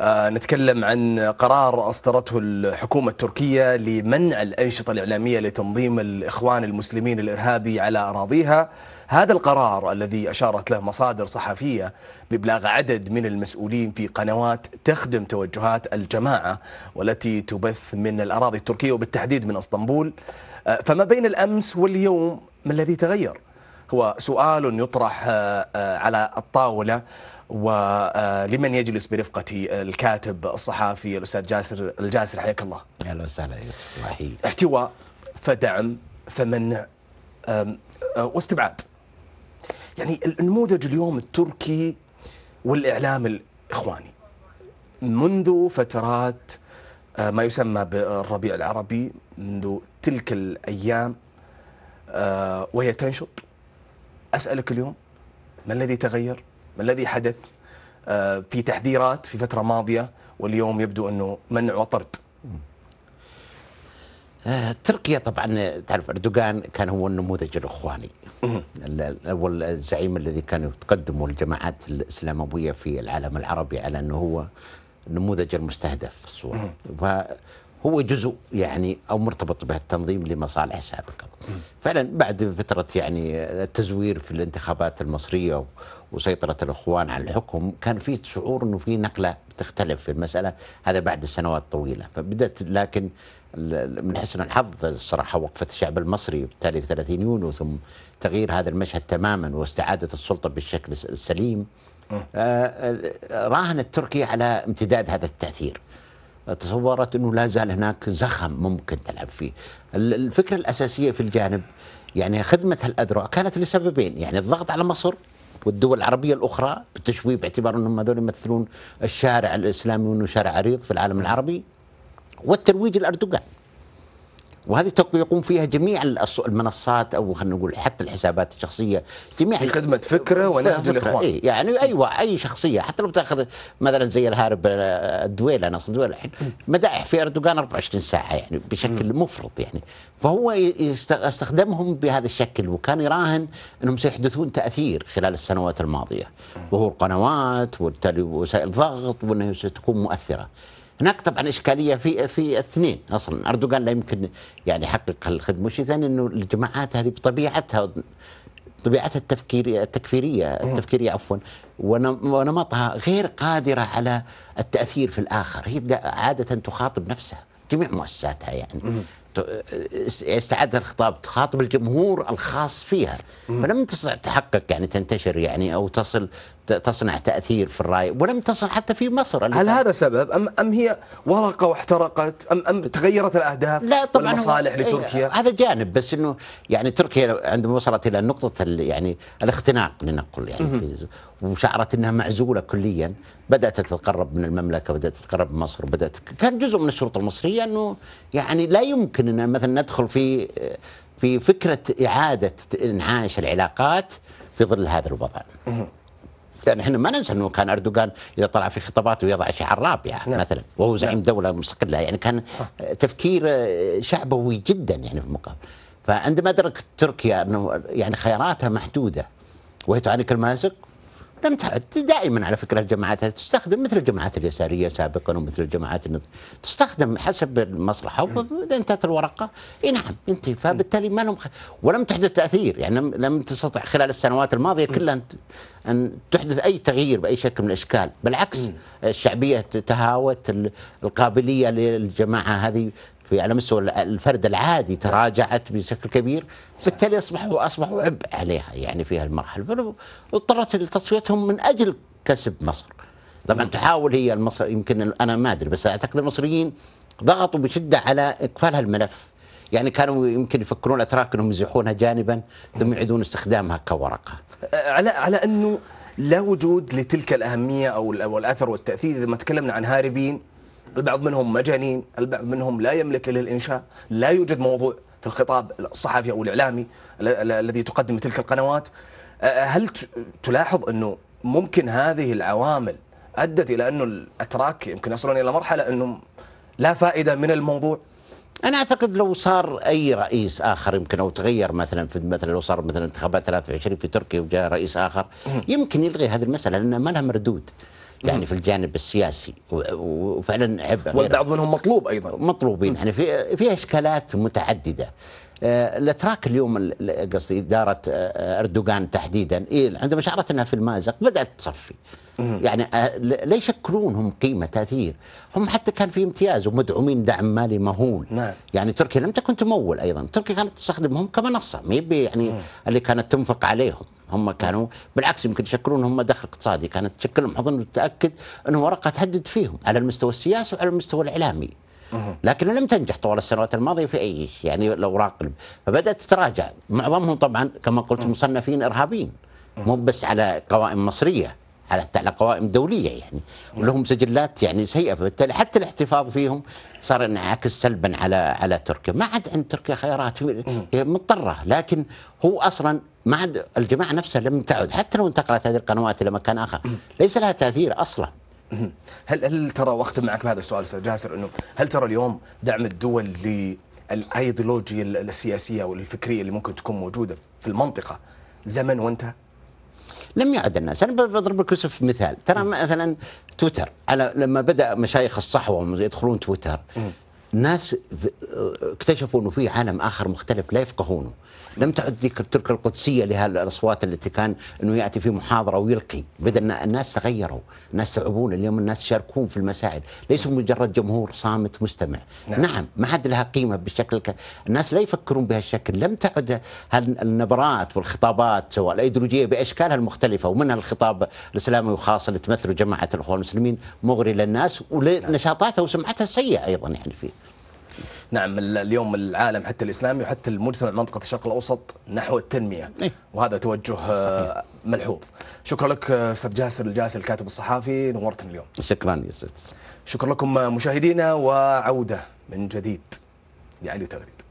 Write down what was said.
آه، نتكلم عن قرار أصدرته الحكومة التركية لمنع الأنشطة الإعلامية لتنظيم الإخوان المسلمين الإرهابي على أراضيها هذا القرار الذي أشارت له مصادر صحفية بإبلاغ عدد من المسؤولين في قنوات تخدم توجهات الجماعة والتي تبث من الأراضي التركية وبالتحديد من أسطنبول آه، فما بين الأمس واليوم ما الذي تغير؟ وسؤال يطرح آه، آه، على الطاولة ولمن آه، يجلس برفقتي الكاتب الصحافي الأستاذ جاسر الجاسر حياك الله أهلا وسهلا احتواء فدعم فمنع واستبعاد يعني النموذج اليوم التركي والإعلام الإخواني منذ فترات ما يسمى بالربيع العربي منذ تلك الأيام وهي تنشط أسألك اليوم ما الذي تغير ما الذي حدث آه، في تحذيرات في فترة ماضية واليوم يبدو أنه منع وطرد آه، تركيا طبعا تعرف اردوغان كان هو النموذج الاخواني الزعيم الذي كان يتقدم الجماعات الاسلامويه في العالم العربي على انه هو النموذج المستهدف في الصوره هو جزء يعني او مرتبط بهالتنظيم لمصالح سابقه. فعلا بعد فتره يعني التزوير في الانتخابات المصريه وسيطره الاخوان على الحكم كان في شعور انه في نقله بتختلف في المساله هذا بعد سنوات طويله فبدات لكن من حسن الحظ الصراحه وقفه الشعب المصري بالتالي في 30 يونيو ثم تغيير هذا المشهد تماما واستعاده السلطه بالشكل السليم أه. آه، راهنت تركيا على امتداد هذا التاثير. تصورت انه لا زال هناك زخم ممكن تلعب فيه. الفكره الاساسيه في الجانب يعني خدمه هالاذرع كانت لسببين يعني الضغط على مصر والدول العربية الأخرى بالتشويه باعتبار أنهم هذول يمثلون الشارع الإسلامي وأنه شارع عريض في العالم العربي والترويج لأردوغان وهذه يقوم فيها جميع المنصات او خلينا نقول حتى الحسابات الشخصيه جميع في خدمه فكره ونهج الاخوان إيه يعني ايوه اي شخصيه حتى لو تاخذ مثلا زي الهارب الدويله ناصر الدويله الحين مدائح في اردوغان 24 ساعه يعني بشكل مفرط يعني فهو استخدمهم بهذا الشكل وكان يراهن انهم سيحدثون تاثير خلال السنوات الماضيه ظهور قنوات وبالتالي وسائل ضغط وانه ستكون مؤثره هناك طبعا اشكاليه في في اثنين اصلا اردوغان لا يمكن يعني يحقق الخدمه شيء ثاني انه الجماعات هذه بطبيعتها طبيعتها التفكير التكفيريه التفكيريه عفوا ونمطها غير قادره على التاثير في الاخر هي عاده تخاطب نفسها جميع مؤسساتها يعني استعادة الخطاب تخاطب الجمهور الخاص فيها فلم تستطع تحقق يعني تنتشر يعني أو تصل تصنع تاثير في الراي ولم تصل حتى في مصر هل هذا سبب ام ام هي ورقه واحترقت ام ام تغيرت الاهداف لا طبعا والمصالح إيه، لتركيا هذا جانب بس انه يعني تركيا عندما وصلت الى نقطه يعني الاختناق لنقل يعني في وشعرت انها معزوله كليا بدات تتقرب من المملكه بدات تتقرب من مصر بدات كان جزء من الشروط المصريه انه يعني لا يمكن ان مثلا ندخل في في فكره اعاده انعاش العلاقات في ظل هذا الوضع يعني احنا ما ننسى انه كان اردوغان اذا طلع في خطاباته يضع شعار رابعه يعني نعم. مثلا وهو نعم. زعيم نعم. دوله مستقله يعني،, يعني كان صح. تفكير شعبوي جدا يعني في المقابل فعندما ادركت تركيا انه يعني خياراتها محدوده وهي تعاني كالمازق لم تعد دائما على فكره الجماعات تستخدم مثل الجماعات اليساريه سابقا ومثل الجماعات النظر. تستخدم حسب المصلحه واذا انتهت الورقه اي نعم انتهي فبالتالي ما لهم خ... ولم تحدث تاثير يعني لم, لم تستطع خلال السنوات الماضيه كلها ان تحدث اي تغيير باي شكل من الاشكال بالعكس الشعبيه تهاوت القابليه للجماعه هذه في على مستوى الفرد العادي تراجعت بشكل كبير بالتالي اصبحوا اصبحوا عبء عليها يعني في هالمرحله اضطرت لتصفيتهم من اجل كسب مصر طبعا تحاول هي المصر يمكن انا ما ادري بس اعتقد المصريين ضغطوا بشده على اقفال هالملف يعني كانوا يمكن يفكرون الاتراك انهم يزيحونها جانبا ثم يعيدون استخدامها كورقه على على انه لا وجود لتلك الاهميه او الاثر والتاثير اذا ما تكلمنا عن هاربين البعض منهم مجانين البعض منهم لا يملك للإنشاء لا يوجد موضوع في الخطاب الصحفي أو الإعلامي الذي تقدم تلك القنوات هل تلاحظ أنه ممكن هذه العوامل أدت إلى أنه الأتراك يمكن يصلون إلى مرحلة أنه لا فائدة من الموضوع انا اعتقد لو صار اي رئيس اخر يمكن او تغير مثلا في مثلا لو صار مثلا انتخابات 23 في تركيا وجاء رئيس اخر يمكن يلغي هذه المساله لانها ما لها مردود يعني في الجانب السياسي وفعلا احب والبعض منهم مطلوب ايضا مطلوبين يعني في في اشكالات متعدده آه، الاتراك اليوم قصدي اداره آه، آه، اردوغان تحديدا إيه، عندما شعرت انها في المازق بدات تصفي يعني لا يشكلون هم قيمه تاثير هم حتى كان في امتياز ومدعومين دعم مالي مهول نعم. يعني تركيا لم تكن تمول ايضا تركيا كانت تستخدمهم كمنصه ما يعني مم. اللي كانت تنفق عليهم هم كانوا بالعكس يمكن يشكلون هم دخل اقتصادي كانت تشكلهم حضن وتاكد انه ورقه تهدد فيهم على المستوى السياسي وعلى المستوى الاعلامي لكن لم تنجح طوال السنوات الماضيه في اي شيء يعني الاوراق فبدات تتراجع معظمهم طبعا كما قلت مصنفين ارهابيين مو بس على قوائم مصريه على على قوائم دوليه يعني ولهم سجلات يعني سيئه فبالتالي حتى الاحتفاظ فيهم صار انعكس سلبا على على تركيا ما عاد عند تركيا خيارات هي مضطره لكن هو اصلا ما عاد الجماعه نفسها لم تعد حتى لو انتقلت هذه القنوات الى مكان اخر ليس لها تاثير اصلا هل هل ترى واختم معك بهذا السؤال استاذ جاسر انه هل ترى اليوم دعم الدول للايديولوجيا السياسيه والفكريه اللي ممكن تكون موجوده في المنطقه زمن وانتهى؟ لم يعد الناس انا بضرب لك يوسف مثال ترى مثلا تويتر على لما بدا مشايخ الصحوه يدخلون تويتر الناس ناس اكتشفوا انه في عالم اخر مختلف لا يفقهونه لم تعد ذيك الترك القدسية لهالأصوات التي كان أنه يأتي في محاضرة ويلقي بدأ الناس تغيروا الناس تعبون اليوم الناس يشاركون في المسائل ليسوا مجرد جمهور صامت مستمع نعم, نعم. ما حد لها قيمة بالشكل ك... الناس لا يفكرون بهالشكل لم تعد هالنبرات والخطابات والأيديولوجية بأشكالها المختلفة ومنها الخطاب الإسلامي وخاصة اللي تمثله جماعة الإخوان المسلمين مغري للناس ولنشاطاتها نعم. وسمعتها السيئة أيضا يعني فيه نعم اليوم العالم حتى الاسلامي وحتى المجتمع منطقه الشرق الاوسط نحو التنميه إيه. وهذا توجه آه، صحيح. ملحوظ شكرا لك آه، استاذ جاسر الجاسر الكاتب الصحافي نورتنا اليوم شكرا يا استاذ شكرا لكم آه، مشاهدينا وعوده من جديد لعلي تغريد